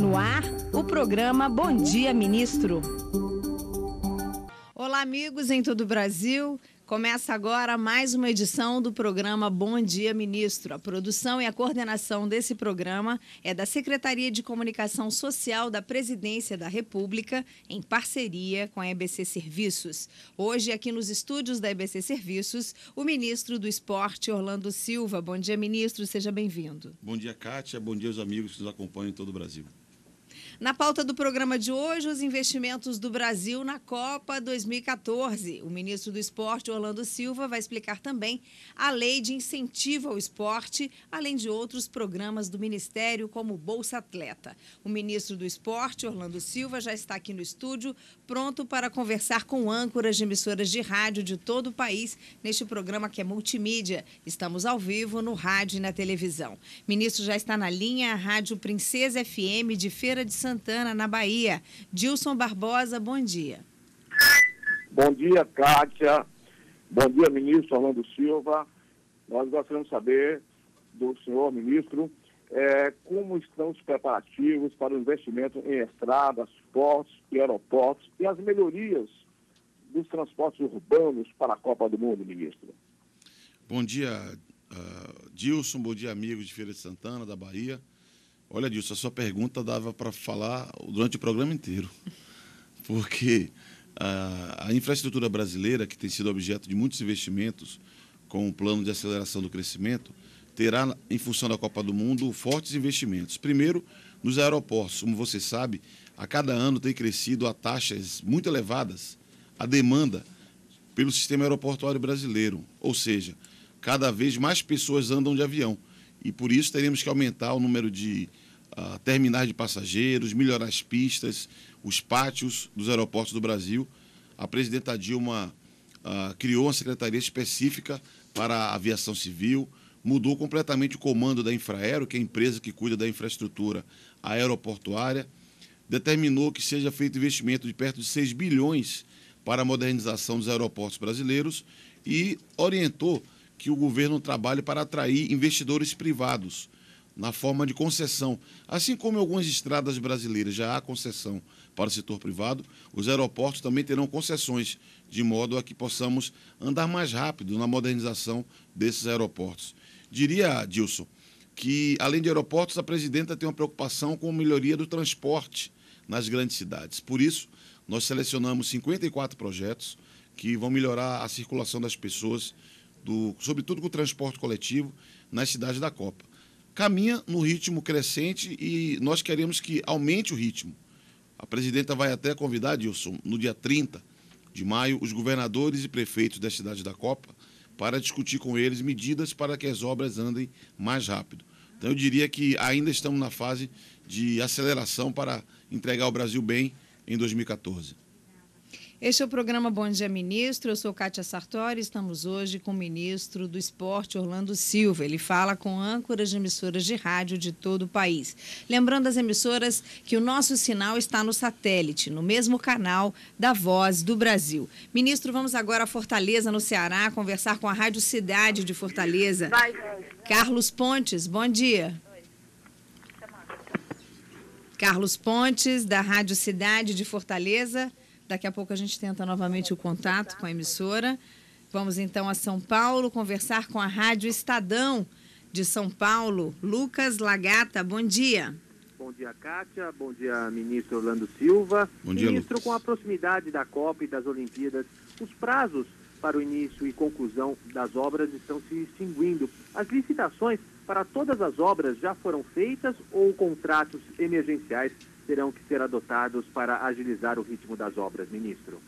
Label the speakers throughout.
Speaker 1: No ar, o programa Bom Dia Ministro. Olá, amigos em todo o Brasil. Começa agora mais uma edição do programa Bom Dia Ministro. A produção e a coordenação desse programa é da Secretaria de Comunicação Social da Presidência da República, em parceria com a EBC Serviços. Hoje, aqui nos estúdios da EBC Serviços, o ministro do Esporte, Orlando Silva. Bom dia, ministro, seja bem-vindo.
Speaker 2: Bom dia, Kátia. Bom dia aos amigos que nos acompanham em todo o Brasil.
Speaker 1: Na pauta do programa de hoje, os investimentos do Brasil na Copa 2014. O ministro do Esporte, Orlando Silva, vai explicar também a lei de incentivo ao esporte, além de outros programas do Ministério, como Bolsa Atleta. O ministro do Esporte, Orlando Silva, já está aqui no estúdio, pronto para conversar com âncoras de emissoras de rádio de todo o país neste programa que é multimídia. Estamos ao vivo no rádio e na televisão. O ministro já está na linha, a Rádio Princesa FM de Feira de São Santana, na Bahia. Dilson Barbosa, bom dia.
Speaker 3: Bom dia, Kátia. Bom dia, ministro Orlando Silva. Nós gostaríamos de saber do senhor ministro é, como estão os preparativos para o investimento em estradas, portos e aeroportos e as melhorias dos transportes urbanos para a Copa do Mundo, ministro.
Speaker 2: Bom dia, uh, Dilson. Bom dia, amigos de Feira de Santana, da Bahia. Olha, disso, a sua pergunta dava para falar durante o programa inteiro, porque a, a infraestrutura brasileira, que tem sido objeto de muitos investimentos com o plano de aceleração do crescimento, terá, em função da Copa do Mundo, fortes investimentos. Primeiro, nos aeroportos. Como você sabe, a cada ano tem crescido a taxas muito elevadas a demanda pelo sistema aeroportuário brasileiro. Ou seja, cada vez mais pessoas andam de avião e por isso teremos que aumentar o número de uh, terminais de passageiros, melhorar as pistas, os pátios dos aeroportos do Brasil. A presidenta Dilma uh, criou uma secretaria específica para a aviação civil, mudou completamente o comando da Infraero, que é a empresa que cuida da infraestrutura aeroportuária, determinou que seja feito investimento de perto de 6 bilhões para a modernização dos aeroportos brasileiros e orientou que o governo trabalhe para atrair investidores privados na forma de concessão. Assim como algumas estradas brasileiras já há concessão para o setor privado, os aeroportos também terão concessões, de modo a que possamos andar mais rápido na modernização desses aeroportos. Diria, Dilson, que além de aeroportos, a presidenta tem uma preocupação com a melhoria do transporte nas grandes cidades. Por isso, nós selecionamos 54 projetos que vão melhorar a circulação das pessoas do, sobretudo com o transporte coletivo, nas cidades da Copa. Caminha no ritmo crescente e nós queremos que aumente o ritmo. A presidenta vai até convidar, Dilson, no dia 30 de maio, os governadores e prefeitos das cidades da Copa para discutir com eles medidas para que as obras andem mais rápido. Então eu diria que ainda estamos na fase de aceleração para entregar o Brasil bem em 2014.
Speaker 1: Este é o programa Bom Dia Ministro. Eu sou Kátia Sartori. Estamos hoje com o ministro do Esporte, Orlando Silva. Ele fala com âncoras de emissoras de rádio de todo o país. Lembrando as emissoras que o nosso sinal está no satélite, no mesmo canal da Voz do Brasil. Ministro, vamos agora a Fortaleza, no Ceará, conversar com a Rádio Cidade de Fortaleza. Carlos Pontes, bom dia. Carlos Pontes, da Rádio Cidade de Fortaleza. Daqui a pouco a gente tenta novamente o contato com a emissora. Vamos então a São Paulo conversar com a Rádio Estadão de São Paulo, Lucas Lagata. Bom dia.
Speaker 3: Bom dia, Kátia. Bom dia, ministro Orlando Silva.
Speaker 2: Bom dia, ministro, Lucas.
Speaker 3: com a proximidade da Copa e das Olimpíadas, os prazos para o início e conclusão das obras estão se extinguindo. As licitações para todas as obras já foram feitas ou contratos emergenciais terão que ser adotados para agilizar o ritmo das obras, ministro?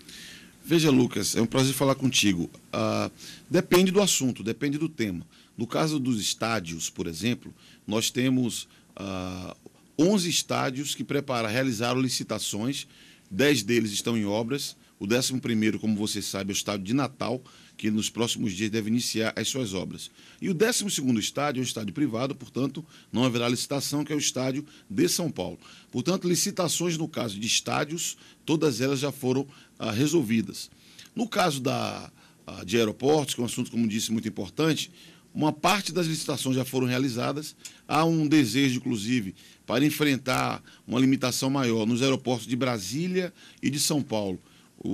Speaker 2: Veja, Lucas, é um prazer falar contigo. Uh, depende do assunto, depende do tema. No caso dos estádios, por exemplo, nós temos uh, ah, 11 estádios que prepara, realizaram licitações, 10 deles estão em obras o 11, como você sabe, é o estádio de Natal, que nos próximos dias deve iniciar as suas obras. E o 12 estádio é um estádio privado, portanto, não haverá licitação, que é o estádio de São Paulo. Portanto, licitações no caso de estádios, todas elas já foram ah, resolvidas. No caso da, ah, de aeroportos, que é um assunto, como disse, muito importante, uma parte das licitações já foram realizadas. Há um desejo, inclusive, para enfrentar uma limitação maior nos aeroportos de Brasília e de São Paulo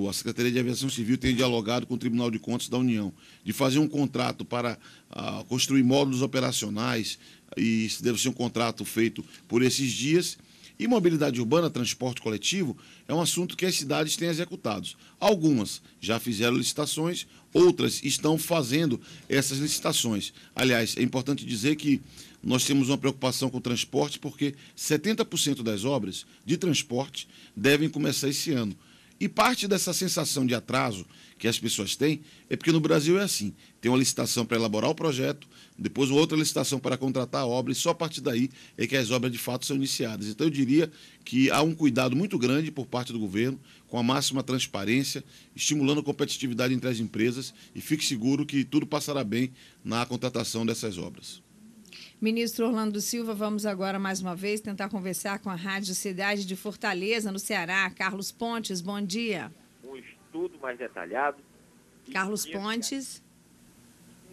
Speaker 2: a Secretaria de Aviação Civil tem dialogado com o Tribunal de Contas da União, de fazer um contrato para ah, construir módulos operacionais, e isso deve ser um contrato feito por esses dias. E mobilidade urbana, transporte coletivo, é um assunto que as cidades têm executado. Algumas já fizeram licitações, outras estão fazendo essas licitações. Aliás, é importante dizer que nós temos uma preocupação com o transporte, porque 70% das obras de transporte devem começar esse ano. E parte dessa sensação de atraso que as pessoas têm é porque no Brasil é assim: tem uma licitação para elaborar o projeto, depois uma outra licitação para contratar a obra, e só a partir daí é que as obras de fato são iniciadas. Então eu diria que há um cuidado muito grande por parte do governo, com a máxima transparência, estimulando a competitividade entre as empresas, e fique seguro que tudo passará bem na contratação dessas obras.
Speaker 1: Ministro Orlando Silva, vamos agora mais uma vez tentar conversar com a Rádio Cidade de Fortaleza, no Ceará. Carlos Pontes, bom dia. Um
Speaker 4: estudo mais detalhado. Carlos Pontes.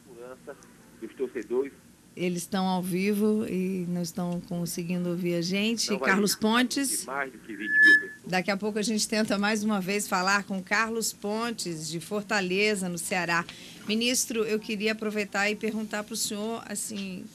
Speaker 4: Segurança dos torcedores.
Speaker 1: Eles estão ao vivo e não estão conseguindo ouvir a gente. Então, Carlos Pontes.
Speaker 4: Mais do que 20 mil
Speaker 1: Daqui a pouco a gente tenta mais uma vez falar com Carlos Pontes, de Fortaleza, no Ceará. Ministro, eu queria aproveitar e perguntar para o senhor, assim,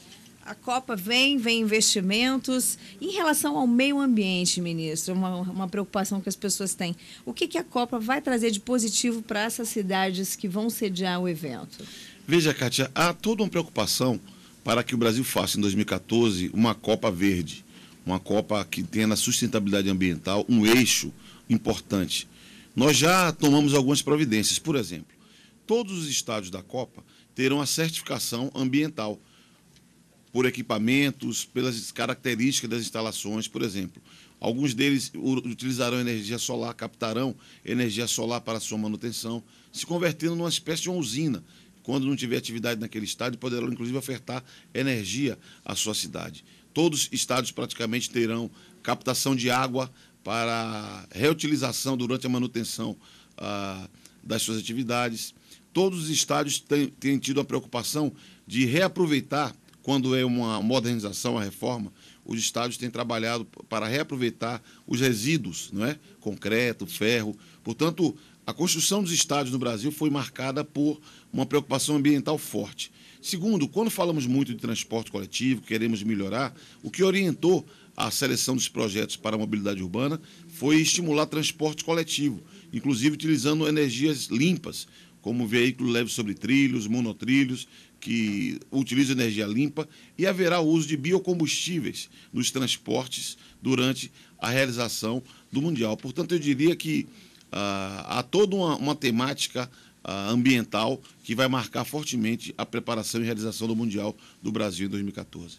Speaker 1: a Copa vem, vem investimentos. Em relação ao meio ambiente, ministro, uma, uma preocupação que as pessoas têm. O que, que a Copa vai trazer de positivo para essas cidades que vão sediar o evento?
Speaker 2: Veja, Kátia, há toda uma preocupação para que o Brasil faça em 2014 uma Copa Verde, uma Copa que tenha na sustentabilidade ambiental um eixo importante. Nós já tomamos algumas providências, por exemplo, todos os estádios da Copa terão a certificação ambiental por equipamentos, pelas características das instalações, por exemplo. Alguns deles utilizarão energia solar, captarão energia solar para sua manutenção, se convertendo numa espécie de uma usina. Quando não tiver atividade naquele estádio, poderão inclusive ofertar energia à sua cidade. Todos os estádios praticamente terão captação de água para reutilização durante a manutenção ah, das suas atividades. Todos os estádios têm, têm tido a preocupação de reaproveitar quando é uma modernização, a reforma, os estádios têm trabalhado para reaproveitar os resíduos, não é? concreto, ferro. Portanto, a construção dos estádios no Brasil foi marcada por uma preocupação ambiental forte. Segundo, quando falamos muito de transporte coletivo, queremos melhorar, o que orientou a seleção dos projetos para a mobilidade urbana foi estimular transporte coletivo, inclusive utilizando energias limpas, como veículos leves sobre trilhos, monotrilhos, que utilizam energia limpa e haverá o uso de biocombustíveis nos transportes durante a realização do Mundial. Portanto, eu diria que ah, há toda uma, uma temática ah, ambiental que vai marcar fortemente a preparação e realização do Mundial do Brasil em 2014.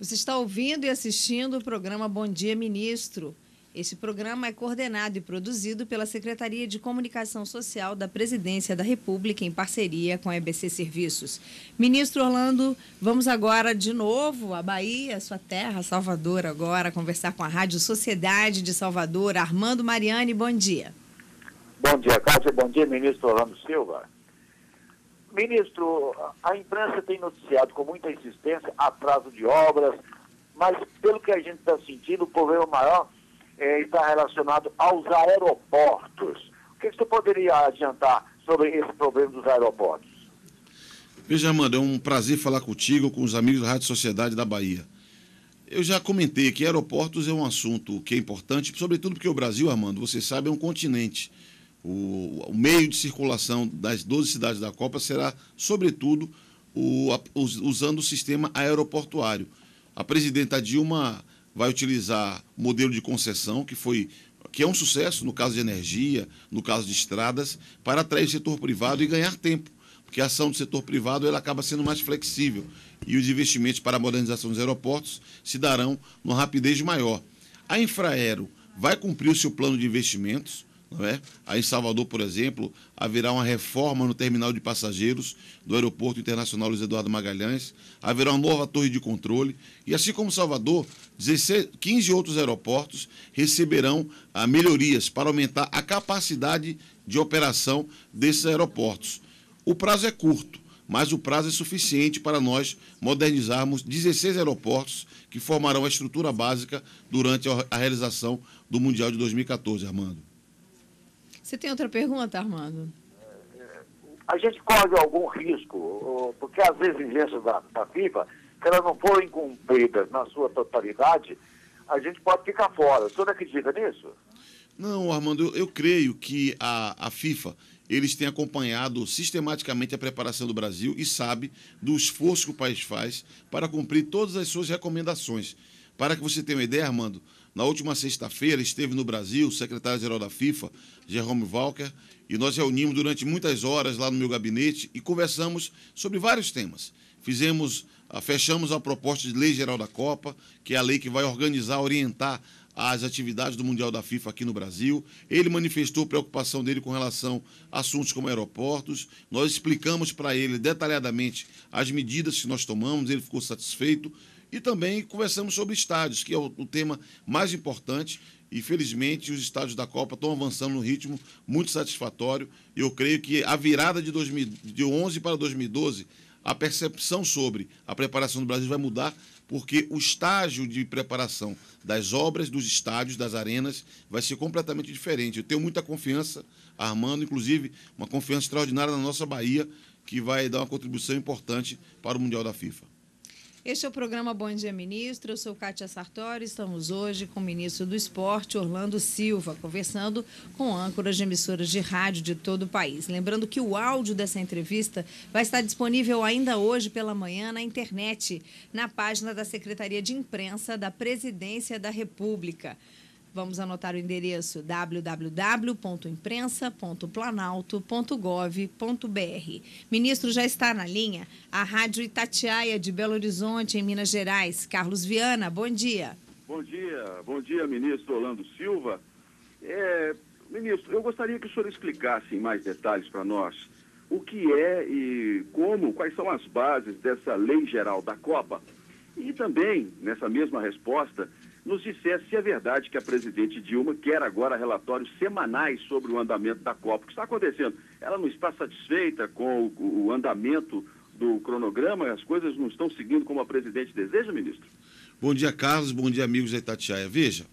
Speaker 1: Você está ouvindo e assistindo o programa Bom Dia Ministro. Este programa é coordenado e produzido pela Secretaria de Comunicação Social da Presidência da República em parceria com a EBC Serviços. Ministro Orlando, vamos agora de novo à Bahia, sua terra, Salvador, agora conversar com a Rádio Sociedade de Salvador. Armando Mariani, bom dia.
Speaker 4: Bom dia, Cássio. Bom
Speaker 3: dia, ministro Orlando Silva. Ministro, a imprensa tem noticiado com muita insistência atraso de obras, mas pelo que a gente está sentindo, o problema maior é, está relacionado aos aeroportos. O é que, você poderia adiantar sobre esse problema dos aeroportos?
Speaker 2: Veja, Amanda, é um prazer falar contigo, com os amigos da Rádio Sociedade da Bahia. Eu já comentei que aeroportos é um assunto que é importante, sobretudo porque o Brasil, Armando, você sabe, é um continente. O, o meio de circulação das 12 cidades da Copa será, sobretudo, o, a, usando o sistema aeroportuário. A presidenta Dilma vai utilizar modelo de concessão, que foi que é um sucesso no caso de energia, no caso de estradas, para atrair o setor privado e ganhar tempo, porque a ação do setor privado ela acaba sendo mais flexível e os investimentos para a modernização dos aeroportos se darão numa rapidez maior. A Infraero vai cumprir o seu plano de investimentos, não é? Aí em Salvador, por exemplo, haverá uma reforma no terminal de passageiros do Aeroporto Internacional Luiz Eduardo Magalhães, haverá uma nova torre de controle, e assim como Salvador, 16, 15 outros aeroportos receberão ah, melhorias para aumentar a capacidade de operação desses aeroportos. O prazo é curto, mas o prazo é suficiente para nós modernizarmos 16 aeroportos que formarão a estrutura básica durante a realização do Mundial de 2014, Armando.
Speaker 1: Você tem outra pergunta, Armando? A gente corre algum risco, porque as exigências da,
Speaker 3: da FIFA, se elas não forem cumpridas na sua totalidade, a gente pode ficar fora. O senhor acredita nisso?
Speaker 2: Não, Armando, eu, eu creio que a, a FIFA eles têm acompanhado sistematicamente a preparação do Brasil e sabe do esforço que o país faz para cumprir todas as suas recomendações. Para que você tenha uma ideia, Armando, na última sexta-feira esteve no Brasil o secretário-geral da FIFA, Jerome Walker, e nós reunimos durante muitas horas lá no meu gabinete e conversamos sobre vários temas. Fizemos, ah, fechamos a proposta de lei geral da Copa, que é a lei que vai organizar, orientar as atividades do Mundial da FIFA aqui no Brasil. Ele manifestou preocupação dele com relação a assuntos como aeroportos. Nós explicamos para ele detalhadamente as medidas que nós tomamos, ele ficou satisfeito. E também conversamos sobre estádios, que é o, o tema mais importante. E felizmente os estádios da Copa estão avançando num ritmo muito satisfatório. E eu creio que a virada de, 2011 para 2012, a percepção sobre a preparação do Brasil vai mudar, porque o estágio de preparação das obras, dos estádios, das arenas, vai ser completamente diferente. Eu tenho muita confiança, Armando, inclusive uma confiança extraordinária na nossa Bahia, que vai dar uma contribuição importante para o Mundial da FIFA.
Speaker 1: Este é o programa Bom Dia Ministro. Eu sou Kátia Sartori. Estamos hoje com o ministro do Esporte, Orlando Silva, conversando com âncoras de emissoras de rádio de todo o país. Lembrando que o áudio dessa entrevista vai estar disponível ainda hoje pela manhã na internet, na página da Secretaria de Imprensa da Presidência da República. Vamos anotar o endereço www.imprensa.planalto.gov.br. Ministro, já está na linha a Rádio Itatiaia de Belo Horizonte, em Minas Gerais. Carlos Viana, bom dia.
Speaker 2: Bom dia, bom dia,
Speaker 3: ministro Orlando Silva. É, ministro, eu gostaria que o senhor explicasse em mais detalhes para nós o que é e como, quais são as bases dessa lei geral da Copa. E também, nessa mesma resposta, nos dissesse se é verdade que a presidente Dilma quer agora relatórios semanais sobre o andamento da Copa. O que está acontecendo? Ela não está satisfeita com o, o andamento do cronograma? As coisas não
Speaker 2: estão seguindo como a presidente deseja, ministro? Bom dia, Carlos. Bom dia, amigos da Itatiaia. Veja,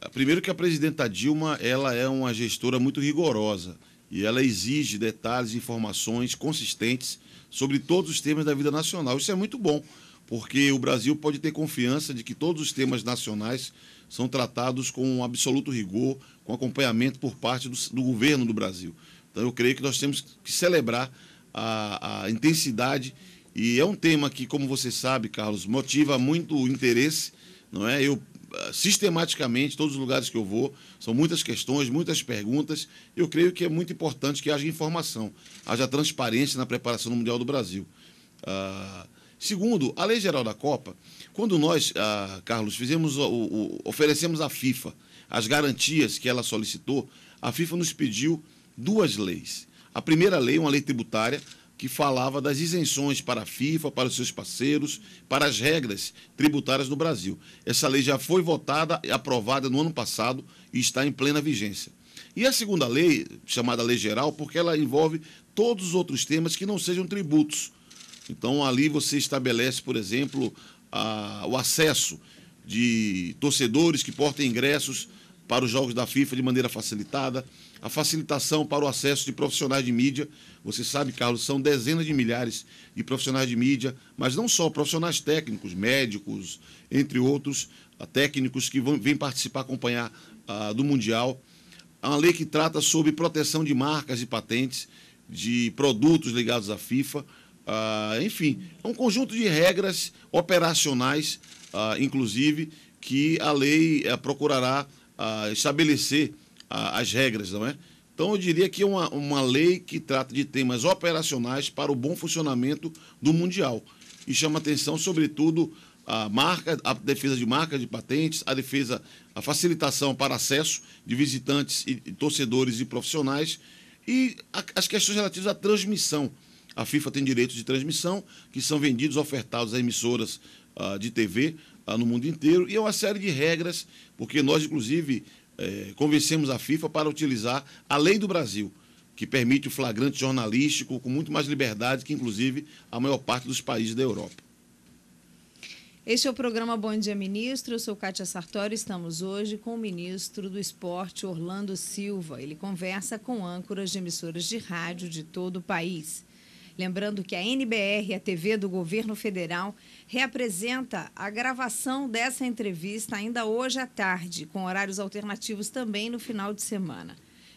Speaker 2: ah, primeiro que a presidenta Dilma ela é uma gestora muito rigorosa e ela exige detalhes e informações consistentes sobre todos os temas da vida nacional. Isso é muito bom porque o Brasil pode ter confiança de que todos os temas nacionais são tratados com um absoluto rigor, com acompanhamento por parte do, do, governo do Brasil. Então, eu creio que nós temos que celebrar a, a intensidade. E é um tema que, como você sabe, Carlos, motiva muito o interesse. Não é? Eu ah, sistematicamente, todos os lugares que eu vou, são muitas questões, muitas perguntas. Eu creio que é muito importante que haja informação, haja transparência na preparação do Mundial do Brasil. Ah, Segundo, a lei geral da Copa, quando nós, ah, Carlos, fizemos o, o, oferecemos à FIFA as garantias que ela solicitou, a FIFA nos pediu duas leis. A primeira lei, uma lei tributária, que falava das isenções para a FIFA, para os seus parceiros, para as regras tributárias no Brasil. Essa lei já foi votada e aprovada no ano passado e está em plena vigência. E a segunda lei, chamada Lei Geral, porque ela envolve todos os outros temas que não sejam tributos então, ali você estabelece, por exemplo, a, o acesso de torcedores que portem ingressos para os jogos da FIFA de maneira facilitada, a facilitação para o acesso de profissionais de mídia. Você sabe, Carlos, são dezenas de milhares de profissionais de mídia, mas não só profissionais técnicos, médicos, entre outros, ah, técnicos que vão, vêm participar, acompanhar ah, do Mundial. Há uma lei que trata sobre proteção de marcas e patentes de produtos ligados à FIFA ah, enfim, é um conjunto de regras operacionais, ah, inclusive, que a lei eh, ah, procurará estabelecer ah, as regras, não é? Então, eu diria que é uma, uma lei que trata de temas operacionais para o bom funcionamento do Mundial. E chama atenção, sobretudo, a marca, a defesa de marcas de patentes, a defesa, a facilitação para acesso de visitantes e, e torcedores e profissionais e a, as questões relativas à transmissão a FIFA tem direitos de transmissão que são vendidos, ofertados a emissoras uh, de TV uh, ah, no mundo inteiro. E é uma série de regras, porque nós, inclusive, eh, convencemos a FIFA para utilizar a lei do Brasil, que permite o flagrante jornalístico com muito mais liberdade que, inclusive, a maior parte dos países da Europa.
Speaker 1: Este é o programa Bom Dia Ministro. Eu sou Kátia Sartori. Estamos hoje com o ministro do Esporte, Orlando Silva. Ele conversa com âncoras de emissoras de rádio de todo o país. Lembrando que a NBR, a TV do governo federal, reapresenta a gravação dessa entrevista ainda hoje à tarde, com horários alternativos também no final de semana.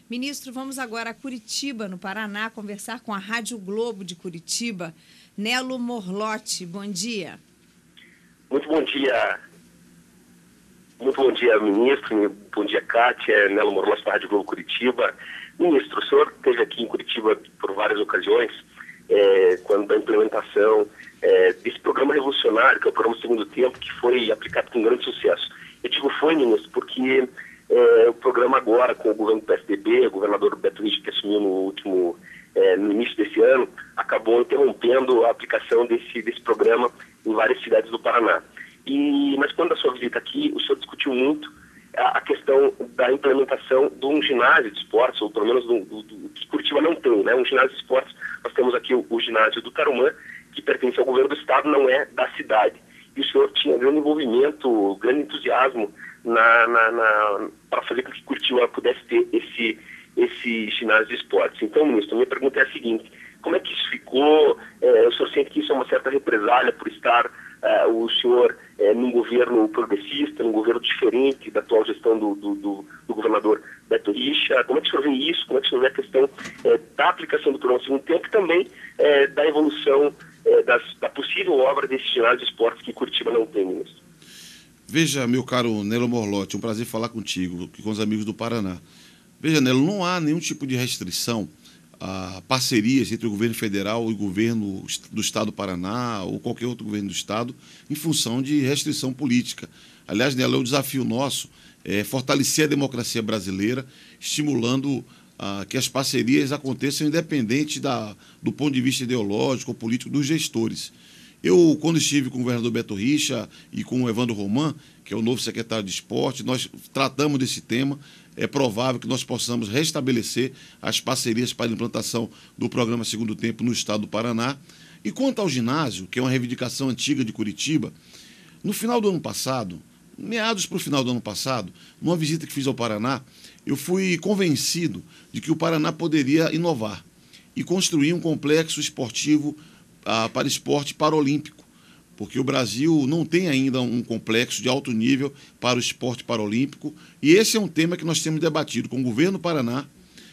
Speaker 1: Ministro, vamos agora a Curitiba, no Paraná, conversar com a Rádio Globo de Curitiba, Nelo Morlotti. Bom dia.
Speaker 4: Muito bom dia. Muito bom dia, ministro. Bom dia, Kátia. É Nelo Morlotti, da Rádio Globo Curitiba. Ministro, o senhor esteve aqui em Curitiba por várias ocasiões é, quanto implementação é, desse programa revolucionário, que é o programa Segundo Tempo, que foi aplicado com grande sucesso. Eu digo foi, Minas, porque é, o programa agora, com o governo do PSDB, o governador Beto Nietzsche, que assumiu no
Speaker 2: Veja, meu caro Nelo Morlotti, um prazer falar contigo com os amigos do Paraná. Veja, Nelo, não há nenhum tipo de restrição a parcerias entre o governo federal e o governo do Estado do Paraná ou qualquer outro governo do Estado em função de restrição política. Aliás, Nelo, é o desafio nosso é fortalecer a democracia brasileira, estimulando a ah, que as parcerias aconteçam independente da, do ponto de vista ideológico ou político dos gestores. Eu, quando estive com o governador Beto Richa e com o Evandro Roman, que é o novo secretário de esporte, nós tratamos desse tema. É provável que nós possamos restabelecer as parcerias para a implantação do programa Segundo Tempo no estado do Paraná. E quanto ao ginásio, que é uma reivindicação antiga de Curitiba, no final do ano passado, meados para o final do ano passado, numa visita que fiz ao Paraná, eu fui convencido de que o Paraná poderia inovar e construir um complexo esportivo ah, para esporte paralímpico, porque o Brasil não tem ainda um complexo de alto nível para o esporte paralímpico, e esse é um tema que nós temos debatido com o governo do Paraná,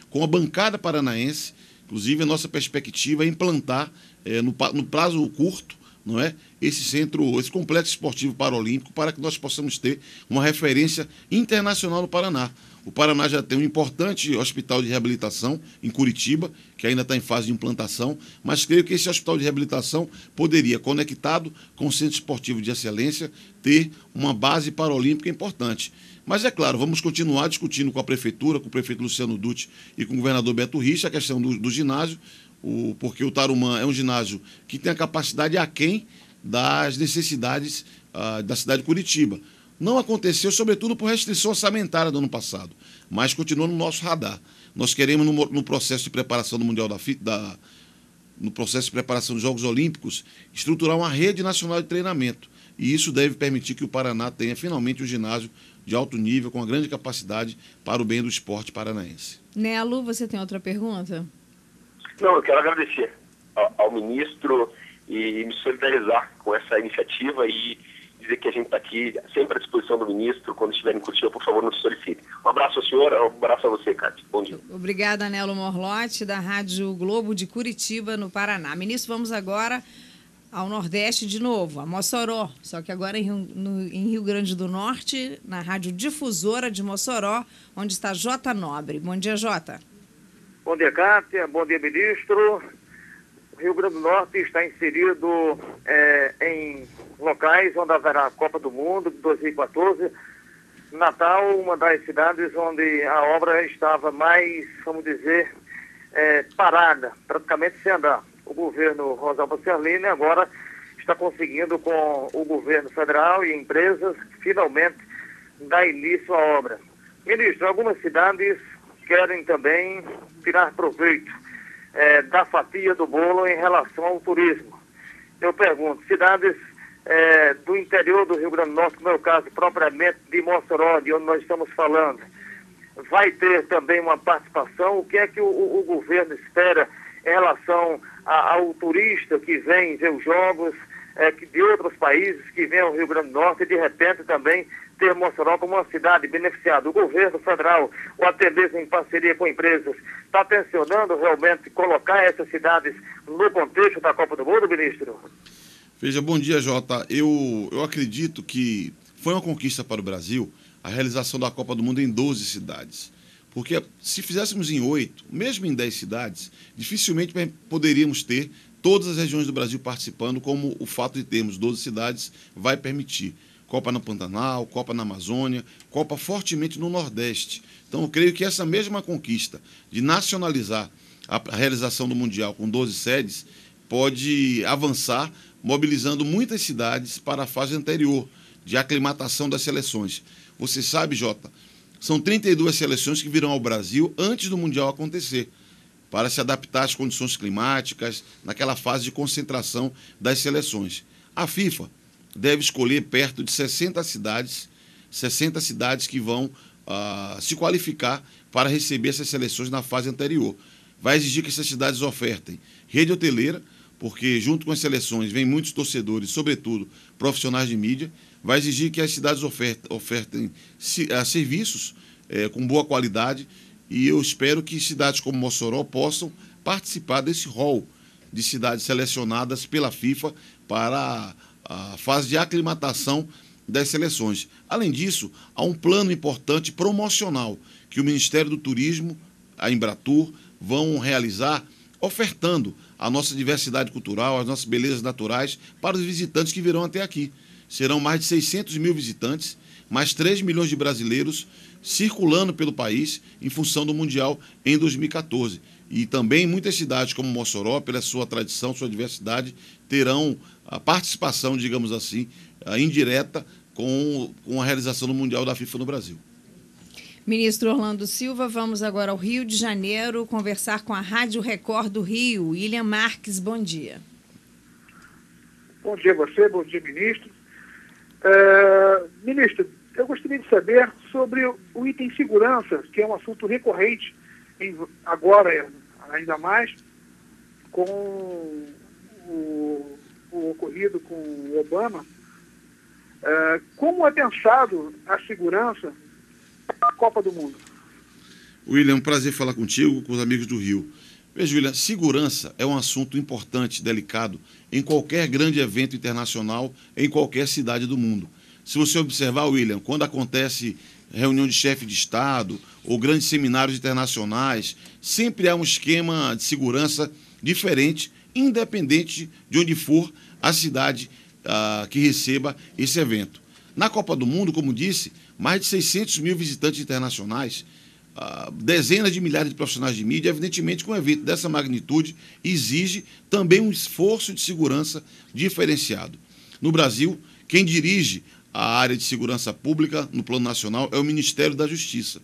Speaker 2: com a bancada paranaense, inclusive a nossa perspectiva é implantar eh, no, no prazo curto não é? Esse centro, esse complexo esportivo paralímpico para que nós possamos ter uma referência internacional no Paraná. O Paraná já tem um importante hospital de reabilitação em Curitiba, que ainda está em fase de implantação, mas creio que esse hospital de reabilitação poderia, conectado com o Centro Esportivo de Excelência, ter uma base paralímpica importante. Mas é claro, vamos continuar discutindo com a Prefeitura, com o prefeito Luciano Dutti e com o governador Beto Rich a questão do, do ginásio, o, porque o Tarumã é um ginásio que tem a capacidade aquém das necessidades uh, da cidade de Curitiba não aconteceu, sobretudo por restrição orçamentária do ano passado, mas continua no nosso radar. Nós queremos, no, no processo de preparação do Mundial da, da, no processo de preparação dos Jogos Olímpicos, estruturar uma rede nacional de treinamento. E isso deve permitir que o Paraná tenha finalmente um ginásio de alto nível, com uma grande capacidade para o bem do esporte paranaense.
Speaker 1: Nelo, você tem outra pergunta?
Speaker 2: Não, eu quero agradecer ao, ao ministro e me solidarizar com essa
Speaker 4: iniciativa e dizer que a gente está aqui sempre à disposição do ministro. Quando estiver em Curitiba, por favor, nos solicite. Um abraço ao senhor, um abraço a você, Cátia. Bom
Speaker 1: dia. Obrigada, Nelo Morlotti, da Rádio Globo de Curitiba, no Paraná. Ministro, vamos agora ao Nordeste de novo, a Mossoró, só que agora em Rio, no, em Rio Grande do Norte, na Rádio Difusora de Mossoró, onde está Jota Nobre. Bom dia, Jota.
Speaker 3: Bom dia, Cátia. Bom dia, ministro. Rio Grande do Norte está inserido é, em locais onde haverá a Copa do Mundo de 2014. Natal, uma das cidades onde a obra estava mais, vamos dizer, é, parada, praticamente sem andar. O governo Rosalba Serlini agora está conseguindo, com o governo federal e empresas, finalmente dar início à obra. Ministro, algumas cidades querem também tirar proveito é, da fatia do bolo em relação ao turismo. Eu pergunto, cidades é, do interior do Rio Grande do Norte, no meu caso, propriamente de Mossoró, de onde nós estamos falando, vai ter também uma participação? O que é que o, o governo espera em relação a, ao turista que vem ver os jogos é, de outros países, que vem ao Rio Grande do Norte e de repente também ter Mossoró como uma cidade beneficiada. O governo federal, o ATBs em parceria com empresas, está tensionando realmente colocar essas cidades no contexto da Copa do Mundo, ministro?
Speaker 2: Veja, bom dia, Jota. Eu, eu acredito que foi uma conquista para o Brasil a realização da Copa do Mundo em 12 cidades. Porque se fizéssemos em oito, mesmo em dez cidades, dificilmente poderíamos ter todas as regiões do Brasil participando, como o fato de termos 12 cidades vai permitir. Copa no Pantanal, Copa na Amazônia, Copa fortemente no Nordeste. Então, eu creio que essa mesma conquista de nacionalizar a realização do Mundial com 12 sedes pode avançar, mobilizando muitas cidades para a fase anterior de aclimatação das seleções. Você sabe, Jota, são 32 seleções que virão ao Brasil antes do Mundial acontecer, para se adaptar às condições climáticas, naquela fase de concentração das seleções. A FIFA deve escolher perto de 60 cidades, 60 cidades que vão uh, se qualificar para receber essas seleções na fase anterior. Vai exigir que essas cidades ofertem rede hoteleira, porque junto com as seleções vem muitos torcedores, sobretudo profissionais de mídia, vai exigir que as cidades ofertem, ofertem ah, serviços eh, com boa qualidade e eu espero que cidades como Mossoró possam participar desse rol de cidades selecionadas pela FIFA para a fase de aclimatação das seleções. Além disso, há um plano importante promocional que o Ministério do Turismo, a Embratur, vão realizar ofertando a nossa diversidade cultural, as nossas belezas naturais para os visitantes que virão até aqui. Serão mais de 600 mil visitantes, mais 3 milhões de brasileiros circulando pelo país em função do Mundial em 2014. E também muitas cidades como Mossoró, pela sua tradição, sua diversidade, terão a participação, digamos assim, indireta com, com a realização do Mundial da FIFA no Brasil.
Speaker 1: Ministro Orlando Silva, vamos agora ao Rio de Janeiro conversar com a Rádio Record do Rio. William Marques, bom dia.
Speaker 3: Bom dia a você, bom dia, ministro. Uh, ministro, eu gostaria de saber sobre o item segurança, que é um assunto recorrente agora ainda mais, com o, o ocorrido com o Obama, é, como é pensado a segurança da Copa do Mundo?
Speaker 2: William, um prazer falar contigo, com os amigos do Rio. Veja, William, segurança é um assunto importante, delicado, em qualquer grande evento internacional, em qualquer cidade do mundo. Se você observar, William, quando acontece reunião de chefe de Estado ou grandes seminários internacionais, sempre há um esquema de segurança diferente, independente de onde for a cidade ah, que receba esse evento. Na Copa do Mundo, como disse, mais de 600 mil visitantes internacionais, ah, dezenas de milhares de profissionais de mídia, evidentemente com um evento dessa magnitude exige também um esforço de segurança diferenciado. No Brasil, quem dirige a área de segurança pública no plano nacional é o Ministério da Justiça.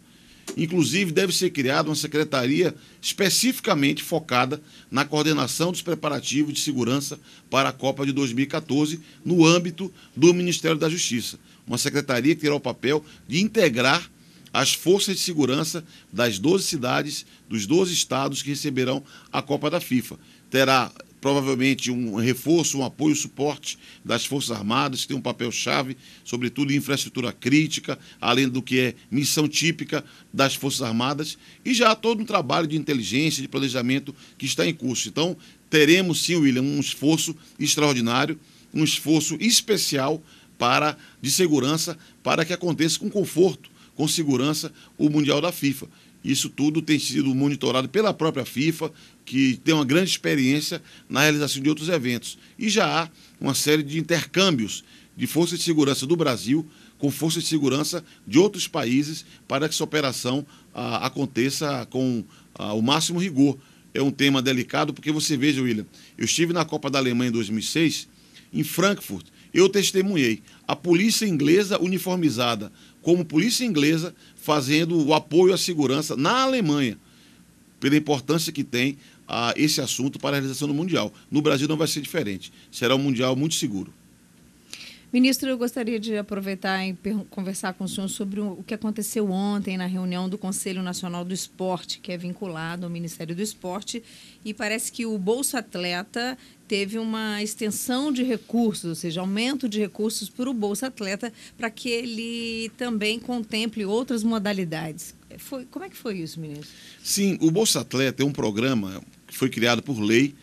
Speaker 2: Inclusive, deve ser criada uma secretaria especificamente focada na coordenação dos preparativos de segurança para a Copa de 2014 no âmbito do Ministério da Justiça. Uma secretaria que terá o papel de integrar as forças de segurança das 12 cidades, dos 12 estados que receberão a Copa da FIFA. Terá provavelmente um reforço, um apoio, um suporte das Forças Armadas, que tem um papel-chave, sobretudo em infraestrutura crítica, além do que é missão típica das Forças Armadas, e já há todo um trabalho de inteligência, de planejamento que está em curso. Então, teremos sim, William, um esforço extraordinário, um esforço especial para de segurança para que aconteça com conforto, com segurança o Mundial da FIFA. Isso tudo tem sido monitorado pela própria FIFA, que tem uma grande experiência na realização de outros eventos. E já há uma série de intercâmbios de forças de segurança do Brasil com forças de segurança de outros países para que essa operação ah, aconteça com ah, o máximo rigor. É um tema delicado, porque você veja, William, eu estive na Copa da Alemanha em 2006, em Frankfurt, eu testemunhei a polícia inglesa uniformizada como polícia inglesa fazendo o apoio à segurança na Alemanha, pela importância que tem a ah, esse assunto para a realização do Mundial. No Brasil não vai ser diferente. Será um Mundial muito seguro.
Speaker 1: Ministro, eu gostaria de aproveitar e conversar com o senhor sobre o que aconteceu ontem na reunião do Conselho Nacional do Esporte, que é vinculado ao Ministério do Esporte, e parece que o Bolsa Atleta teve uma extensão de recursos, ou seja, aumento de recursos para o Bolsa Atleta, para que ele também contemple outras modalidades. É, foi, como é que foi isso, ministro?
Speaker 2: Sim, o Bolsa Atleta é um programa que foi criado por lei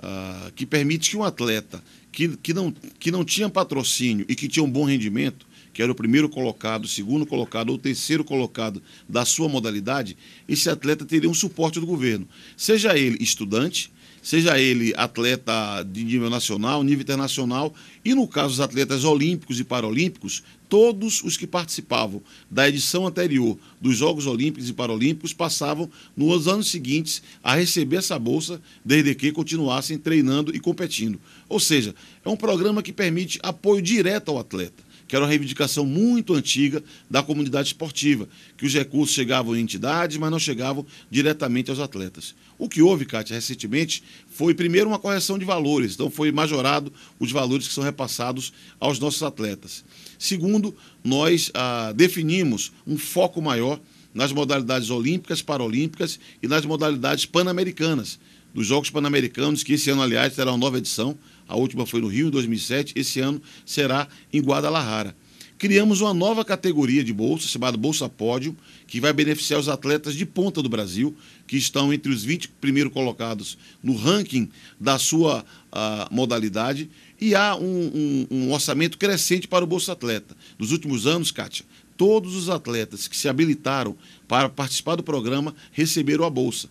Speaker 2: ah, que permite que um atleta que, que, não, que não tinha patrocínio e que tinha um bom rendimento, que era o primeiro colocado, o segundo colocado ou terceiro colocado da sua modalidade, esse atleta teria um suporte do governo. Seja ele estudante, seja ele atleta de nível nacional, nível internacional, e no caso dos atletas olímpicos e paralímpicos, todos os que participavam da edição anterior dos Jogos Olímpicos e Paralímpicos passavam nos anos seguintes a receber essa bolsa, desde que continuassem treinando e competindo. Ou seja, é um programa que permite apoio direto ao atleta que era uma reivindicação muito antiga da comunidade esportiva, que os recursos chegavam em entidades, mas não chegavam diretamente aos atletas. O que houve, Kátia, recentemente foi primeiro uma correção de valores, então foi majorado os valores que são repassados aos nossos atletas. Segundo, nós ah, definimos um foco maior nas modalidades olímpicas, paralímpicas e nas modalidades pan-americanas, dos Jogos Pan-Americanos, que esse ano, aliás, terá uma nova edição. A última foi no Rio, em 2007. Esse ano será em Guadalajara criamos uma nova categoria de bolsa, chamada Bolsa Pódio, que vai beneficiar os atletas de ponta do Brasil, que estão entre os 20 primeiros colocados no ranking da sua uh, modalidade. E há um, um, um orçamento crescente para o Bolsa Atleta. Nos últimos anos, Kátia, todos os atletas que se habilitaram para participar do programa receberam a bolsa.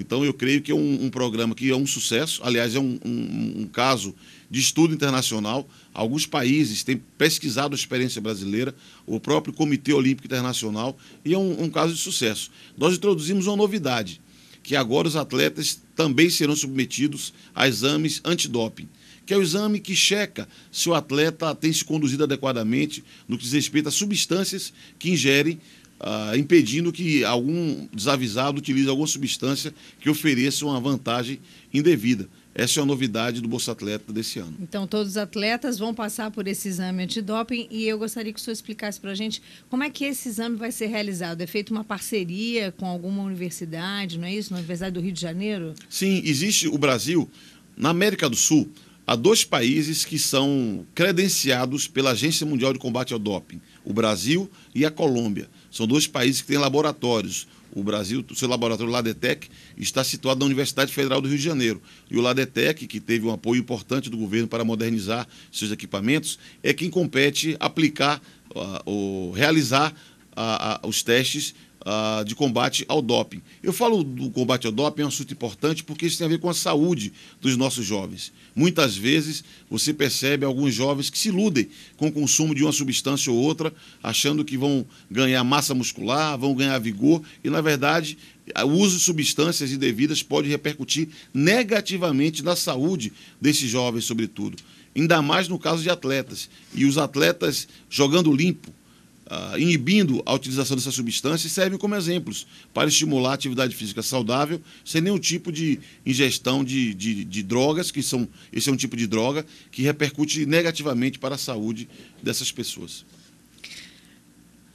Speaker 2: Então, eu creio que é um, um programa que é um sucesso, aliás, é um, um, um caso de estudo internacional. Alguns países têm pesquisado a experiência brasileira, o próprio Comitê Olímpico Internacional, e é um, um caso de sucesso. Nós introduzimos uma novidade, que agora os atletas também serão submetidos a exames antidoping que é o exame que checa se o atleta tem se conduzido adequadamente no que diz respeito a substâncias que ingerem ah, impedindo que algum desavisado utilize alguma substância que ofereça uma vantagem indevida. Essa é a novidade do Bolsa Atleta desse ano.
Speaker 1: Então, todos os atletas vão passar por esse exame antidoping e eu gostaria que o senhor explicasse para a gente como é que esse exame vai ser realizado. É feita uma parceria com alguma universidade, não é isso? Na Universidade do Rio de Janeiro?
Speaker 2: Sim, existe o Brasil. Na América do Sul, há dois países que são credenciados pela Agência Mundial de Combate ao Doping: o Brasil e a Colômbia. São dois países que têm laboratórios. O Brasil, o seu laboratório Ladetec, está situado na Universidade Federal do Rio de Janeiro. E o Ladetec, que teve um apoio importante do governo para modernizar seus equipamentos, é quem compete aplicar, uh, ah, ou realizar uh, uh, os testes uh, de combate ao doping. Eu falo do combate ao doping, é um assunto importante porque isso tem a ver com a saúde dos nossos jovens. Muitas vezes você percebe alguns jovens que se iludem com o consumo de uma substância ou outra, achando que vão ganhar massa muscular, vão ganhar vigor, e na verdade o uso de substâncias indevidas pode repercutir negativamente na saúde desses jovens, sobretudo. Ainda mais no caso de atletas. E os atletas jogando limpo, uh, inibindo a utilização dessas substâncias servem como exemplos para estimular a atividade física saudável, sem nenhum tipo de ingestão de, de, de drogas, que são, esse é um tipo de droga que repercute negativamente para a saúde dessas pessoas.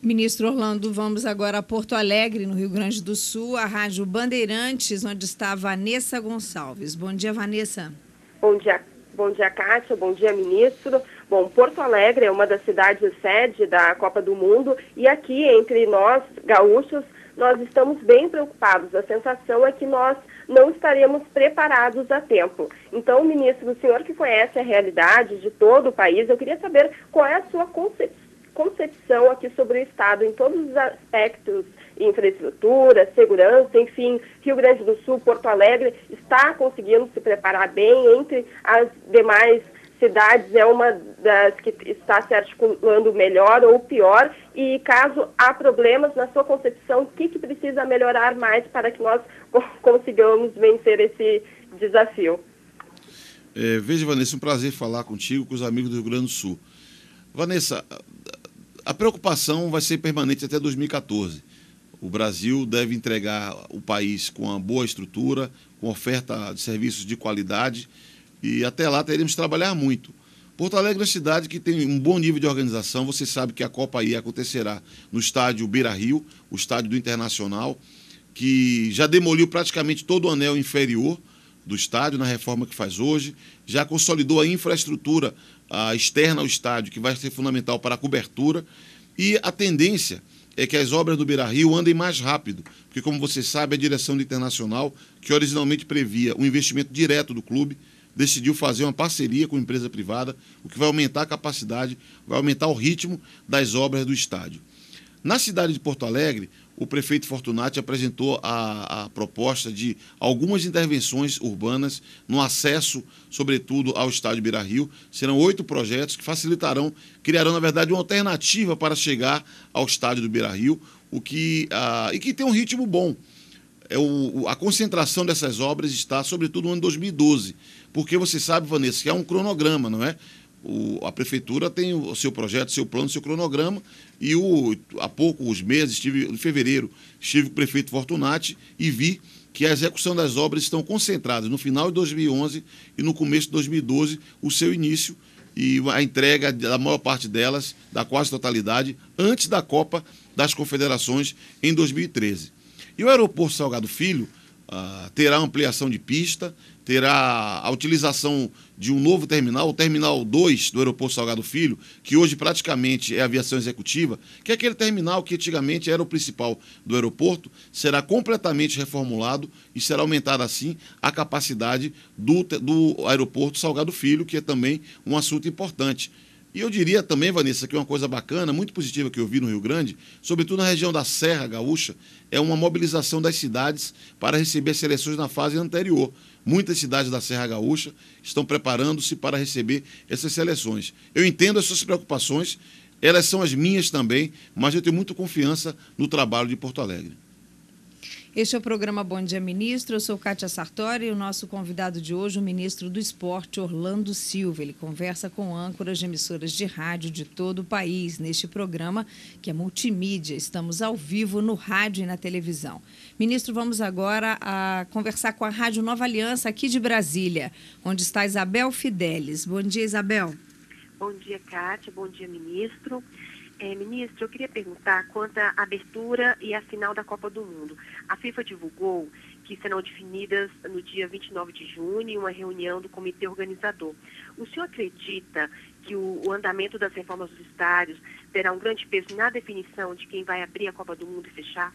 Speaker 1: Ministro Orlando, vamos agora a Porto Alegre, no Rio Grande do Sul, a Rádio Bandeirantes, onde está Vanessa Gonçalves. Bom dia, Vanessa.
Speaker 4: Bom dia, bom dia Kátia, bom dia, ministro. Bom, Porto Alegre é uma das cidades sede da Copa do Mundo e aqui entre nós, gaúchos, nós estamos bem preocupados. A sensação é que nós não estaremos preparados a tempo. Então, ministro, o senhor que conhece a realidade de todo o país, eu queria saber qual é a sua concepção aqui sobre o Estado em todos os aspectos, infraestrutura, segurança, enfim, Rio Grande do Sul, Porto Alegre, está conseguindo se preparar bem entre as demais cidades é uma das que está se articulando melhor ou pior e caso há problemas na sua concepção, o que, que precisa melhorar mais para que nós consigamos vencer esse desafio?
Speaker 2: É, veja, Vanessa, um prazer falar contigo, com os amigos do Rio Grande do Sul. Vanessa, a preocupação vai ser permanente até 2014. O Brasil deve entregar o país com uma boa estrutura, com oferta de serviços de qualidade e até lá teremos que trabalhar muito. Porto Alegre é uma cidade que tem um bom nível de organização. Você sabe que a Copa aí acontecerá no estádio Beira Rio, o estádio do Internacional, que já demoliu praticamente todo o anel inferior do estádio na reforma que faz hoje, já consolidou a infraestrutura a externa ao estádio, que vai ser fundamental para a cobertura. E a tendência é que as obras do Beira Rio andem mais rápido, porque, como você sabe, a direção do Internacional, que originalmente previa um investimento direto do clube, decidiu fazer uma parceria com a empresa privada, o que vai aumentar a capacidade, vai aumentar o ritmo das obras do estádio. Na cidade de Porto Alegre, o prefeito Fortunati apresentou a, a, proposta de algumas intervenções urbanas no acesso, sobretudo, ao estádio Beira Rio. Serão oito projetos que facilitarão, criarão, na verdade, uma alternativa para chegar ao estádio do Beira Rio, o que, e que tem um ritmo bom. É o, a concentração dessas obras está, sobretudo, no ano 2012. Porque você sabe, Vanessa, que é um cronograma, não é? O, a prefeitura tem o seu projeto, seu plano, seu cronograma. E o, há poucos meses, estive, em fevereiro, estive com o prefeito Fortunati e vi que a execução das obras estão concentradas no final de 2011 e no começo de 2012, o seu início e a entrega da maior parte delas, da quase totalidade, antes da Copa das Confederações em 2013. E o aeroporto Salgado Filho ah, terá ampliação de pista, terá a utilização de um novo terminal, o Terminal 2 do Aeroporto Salgado Filho, que hoje praticamente é aviação executiva, que é aquele terminal que antigamente era o principal do aeroporto, será completamente reformulado e será aumentada assim a capacidade do, do Aeroporto Salgado Filho, que é também um assunto importante. E eu diria também, Vanessa, que uma coisa bacana, muito positiva que eu vi no Rio Grande, sobretudo na região da Serra Gaúcha, é uma mobilização das cidades para receber seleções na fase anterior. Muitas cidades da Serra Gaúcha estão preparando-se para receber essas seleções. Eu entendo as suas preocupações, elas são as minhas também, mas eu tenho muita confiança no trabalho de Porto Alegre.
Speaker 1: Este é o programa Bom Dia Ministro. Eu sou Kátia Sartori e o nosso convidado de hoje, o ministro do Esporte, Orlando Silva. Ele conversa com âncoras de emissoras de rádio de todo o país neste programa, que é multimídia. Estamos ao vivo no rádio e na televisão. Ministro, vamos agora a conversar com a Rádio Nova Aliança, aqui de Brasília, onde está Isabel Fidelis. Bom dia, Isabel.
Speaker 4: Bom dia, Kátia. Bom dia, ministro. É, ministro, eu queria perguntar quanto à abertura e a final da Copa do Mundo. A FIFA divulgou que serão definidas no dia 29 de junho uma reunião do comitê organizador. O senhor acredita que o, o, andamento das reformas dos estádios terá um grande peso na definição de quem vai abrir a Copa do Mundo e fechar?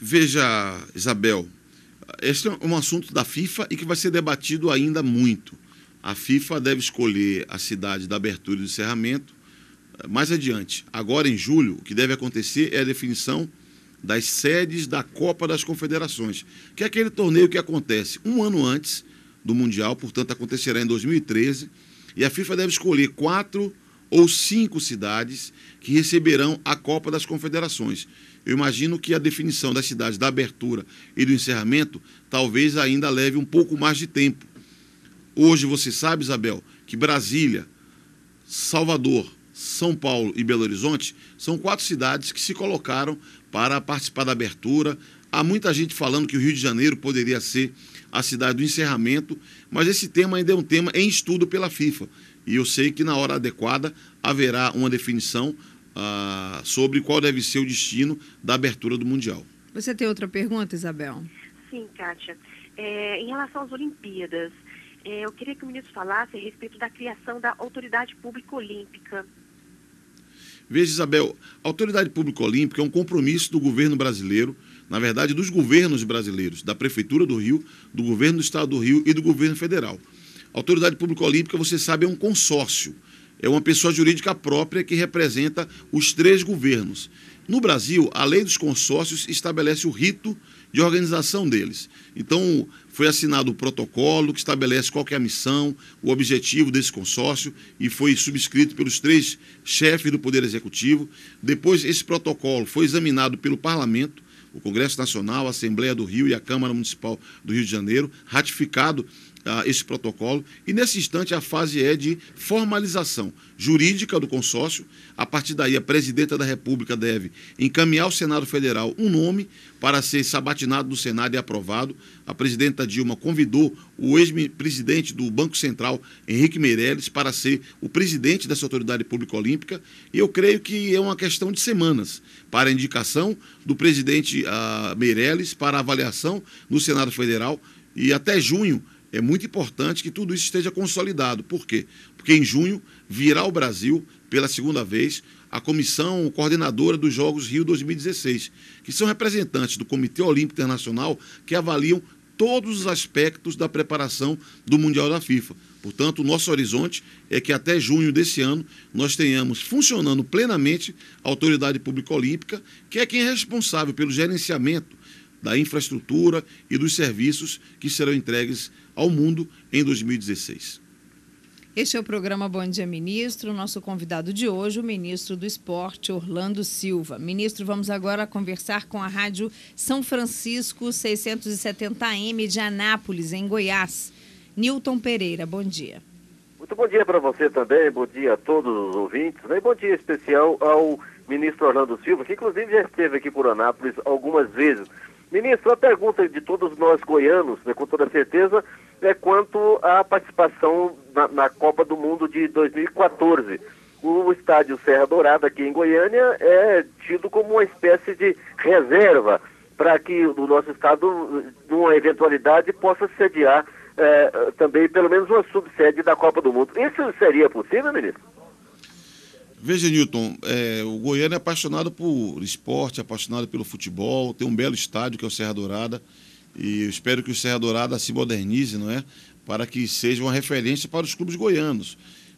Speaker 2: Veja, Isabel, este é um assunto da FIFA e que vai ser debatido ainda muito. A FIFA deve escolher a cidade da abertura e do encerramento mais adiante. Agora, em julho, o que deve acontecer é a definição das sedes da Copa das Confederações, que é aquele torneio que acontece um ano antes do Mundial, portanto, acontecerá em 2013. E a FIFA deve escolher quatro ou cinco cidades que receberão a Copa das Confederações. Eu imagino que a definição das cidades da abertura e do encerramento talvez ainda leve um pouco mais de tempo. Hoje você sabe, Isabel, que Brasília, Salvador, são Paulo e Belo Horizonte são quatro cidades que se colocaram para participar da abertura. Há muita gente falando que o Rio de Janeiro poderia ser a cidade do encerramento, mas esse tema ainda é um tema em estudo pela FIFA. E eu sei que na hora adequada haverá uma definição ah, sobre qual deve ser o destino da abertura do Mundial.
Speaker 1: Você tem outra pergunta, Isabel?
Speaker 4: Sim, Kátia. É, em relação às Olimpíadas, é, eu queria que o ministro falasse a respeito da criação da Autoridade Pública Olímpica.
Speaker 2: Veja, Isabel, a autoridade pública olímpica é um compromisso do governo brasileiro, na verdade, dos governos brasileiros, da Prefeitura do Rio, do governo do Estado do Rio e do governo federal. A autoridade pública olímpica, você sabe, é um consórcio, é uma pessoa jurídica própria que representa os três governos. No Brasil, a lei dos consórcios estabelece o rito de organização deles. Então, foi assinado o protocolo que estabelece qual que é a missão, o objetivo desse consórcio e foi subscrito pelos três chefes do Poder Executivo. Depois, esse protocolo foi examinado pelo Parlamento, o Congresso Nacional, a Assembleia do Rio e a Câmara Municipal do Rio de Janeiro, ratificado ah, esse protocolo. E nesse instante a fase é de formalização jurídica do consórcio. A partir daí, a presidenta da República deve encaminhar ao Senado Federal um nome para ser sabatinado do Senado e aprovado. A presidenta Dilma convidou o ex-presidente do Banco Central, Henrique Meirelles, para ser o presidente dessa autoridade pública olímpica. E eu creio que é uma questão de semanas para a indicação do presidente ah, Meirelles, para avaliação no Senado Federal. E até junho é muito importante que tudo isso esteja consolidado. Por quê? Porque em junho virá ao Brasil, pela segunda vez, a comissão coordenadora dos Jogos Rio 2016, que são representantes do Comitê Olímpico Internacional que avaliam todos os aspectos da preparação do Mundial da FIFA. Portanto, o nosso horizonte é que até junho desse ano nós tenhamos funcionando plenamente a Autoridade Pública Olímpica, que é quem é responsável pelo gerenciamento da infraestrutura e dos serviços que serão entregues ao mundo em 2016.
Speaker 1: Este é o programa Bom Dia Ministro. Nosso convidado de hoje, o ministro do Esporte, Orlando Silva. Ministro, vamos agora conversar com a Rádio São Francisco 670M de Anápolis, em Goiás. Nilton Pereira, bom dia.
Speaker 3: Muito bom dia para você também, bom dia a todos os ouvintes, né? e bom dia especial ao ministro Orlando Silva, que inclusive já esteve aqui por Anápolis algumas vezes. Ministro, a pergunta de todos nós goianos, né, com toda certeza, é quanto à participação na, na, Copa do Mundo de 2014. O estádio Serra Dourada, aqui em Goiânia, é tido como uma espécie de reserva para que o nosso estado, numa eventualidade, possa sediar é, também pelo menos uma subsede da Copa do Mundo. Isso seria possível, ministro?
Speaker 2: Veja, Newton, é, o Goiânia é apaixonado por esporte, é apaixonado pelo futebol, tem um belo estádio que é o Serra Dourada. E eu espero que o Serra Dourada se modernize, não é? Para que seja uma referência para os clubes goianos.